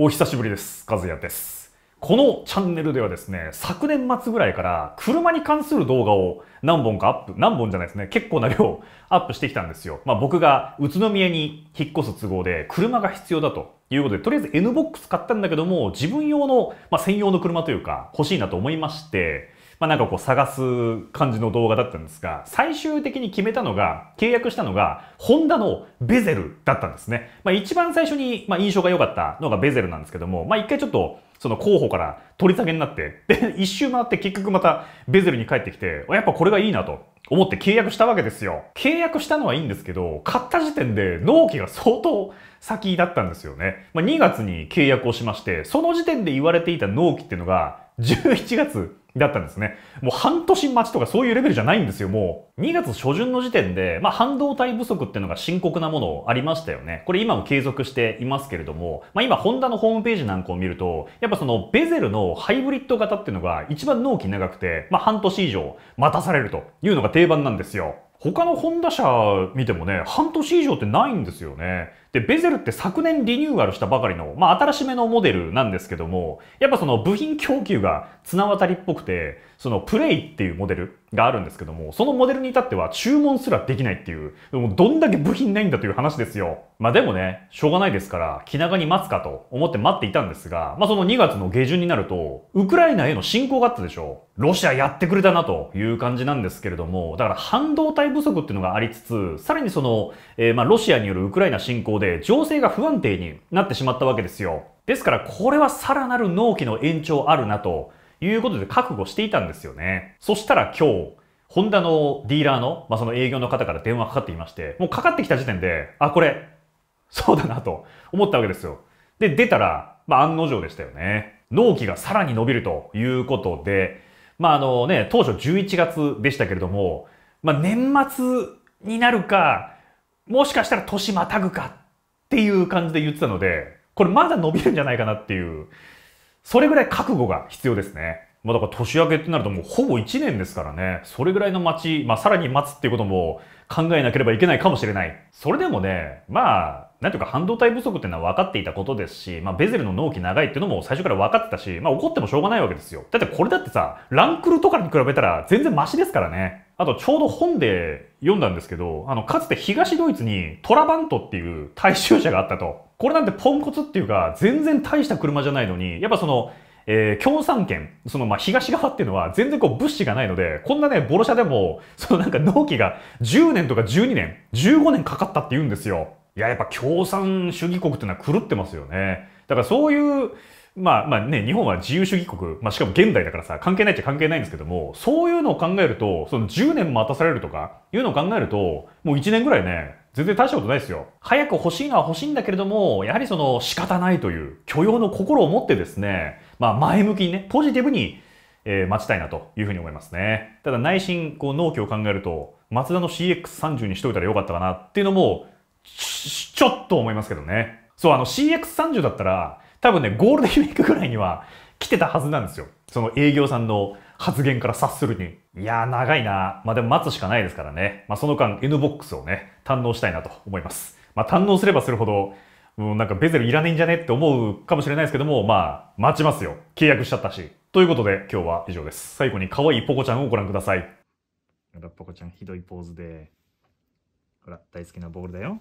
お久しぶりです。和也です。このチャンネルではですね、昨年末ぐらいから車に関する動画を何本かアップ、何本じゃないですね、結構な量 アップしてきたんですよ。まあ僕が宇都宮に引っ越す都合で車が必要だということで、とりあえず N b o x 買ったんだけども、自分用の、まあ専用の車というか欲しいなと思いまして、まあ、なんかこう探す感じの動画だったんですが、最終的に決めたのが、契約したのが、ホンダのベゼルだったんですね。まあ、一番最初に、まあ、印象が良かったのがベゼルなんですけども、まあ、一回ちょっと、その候補から取り下げになって、で、一周回って結局またベゼルに帰ってきて、やっぱこれがいいなと思って契約したわけですよ。契約したのはいいんですけど、買った時点で納期が相当先だったんですよね。まあ、2月に契約をしまして、その時点で言われていた納期っていうのが、11月だったんですね。もう半年待ちとかそういうレベルじゃないんですよ、もう。2月初旬の時点で、まあ、半導体不足っていうのが深刻なものありましたよね。これ今も継続していますけれども、まあ、今、ホンダのホームページなんかを見ると、やっぱそのベゼルのハイブリッド型っていうのが一番納期長くて、まあ、半年以上待たされるというのが定番なんですよ。他のホンダ車見てもね、半年以上ってないんですよね。で、ベゼルって昨年リニューアルしたばかりの、まあ新しめのモデルなんですけども、やっぱその部品供給が綱渡りっぽくて、そのプレイっていうモデル、があるんですけども、そのモデルに至っては注文すらできないっていう、もどんだけ部品ないんだという話ですよ。まあでもね、しょうがないですから、気長に待つかと思って待っていたんですが、まあその2月の下旬になると、ウクライナへの侵攻があったでしょう。ロシアやってくれたなという感じなんですけれども、だから半導体不足っていうのがありつつ、さらにその、えー、まあロシアによるウクライナ侵攻で情勢が不安定になってしまったわけですよ。ですからこれはさらなる納期の延長あるなということで覚悟していたんですよね。そしたら今日、ホンダのディーラーの、まあ、その営業の方から電話かかっていまして、もうかかってきた時点で、あ、これ、そうだなと思ったわけですよ。で、出たら、まあ、案の定でしたよね。納期がさらに伸びるということで、まあ、あのね、当初11月でしたけれども、まあ、年末になるか、もしかしたら年またぐかっていう感じで言ってたので、これまだ伸びるんじゃないかなっていうそれぐらい覚悟が必要ですね。まあ、だから年明けってなるともうほぼ1年ですからね。それぐらいの待ち、まあ、さらに待つっていうことも考えなければいけないかもしれない。それでもね、まあ、なんていうか半導体不足っていうのは分かっていたことですし、まあ、ベゼルの納期長いっていうのも最初から分かってたし、まあ、怒ってもしょうがないわけですよ。だってこれだってさ、ランクルとかに比べたら全然マシですからね。あとちょうど本で読んだんですけど、あの、かつて東ドイツにトラバントっていう大衆車があったと。これなんてポンコツっていうか、全然大した車じゃないのに、やっぱその、えー、共産圏、そのま東側っていうのは全然こう物資がないので、こんなね、ボロ車でも、そのなんか納期が10年とか12年、15年かかったって言うんですよ。いや、やっぱ共産主義国っていうのは狂ってますよね。だからそういう、まあまあね、日本は自由主義国、まあ、しかも現代だからさ関係ないっちゃ関係ないんですけどもそういうのを考えるとその10年待たされるとかいうのを考えるともう1年ぐらいね全然大したことないですよ。早く欲しいのは欲しいんだけれども、やはりその仕方ないという許容の心を持ってですね、まあ前向きにね、ポジティブに、えー、待ちたいなというふうに思いますね。ただ内心、こう納期を考えると、マツダの CX30 にしといたらよかったかなっていうのも、ちょっと思いますけどね。そう、あの CX30 だったら、多分ね、ゴールデンウィークぐらいには来てたはずなんですよ。その営業さんの発言から察するに。いやー、長いなまあでも待つしかないですからね。まあその間 NBOX をね、堪能したいなと思います。まあ堪能すればするほど、うん、なんかベゼルいらねえんじゃねって思うかもしれないですけども、まあ、待ちますよ。契約しちゃったし。ということで、今日は以上です。最後に可愛いポコちゃんをご覧ください。ほら、ポコちゃんひどいポーズで。ほら、大好きなボールだよ。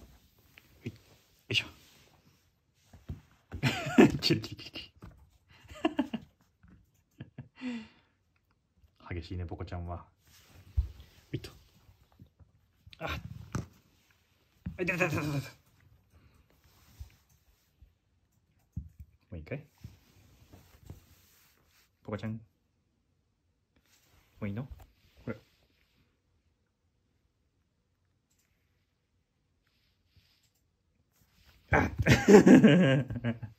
キリキリキリキリ激しいねポコちゃんははいとあっあいたいたいたいたもういいかいポコちゃんもういいのこれあっ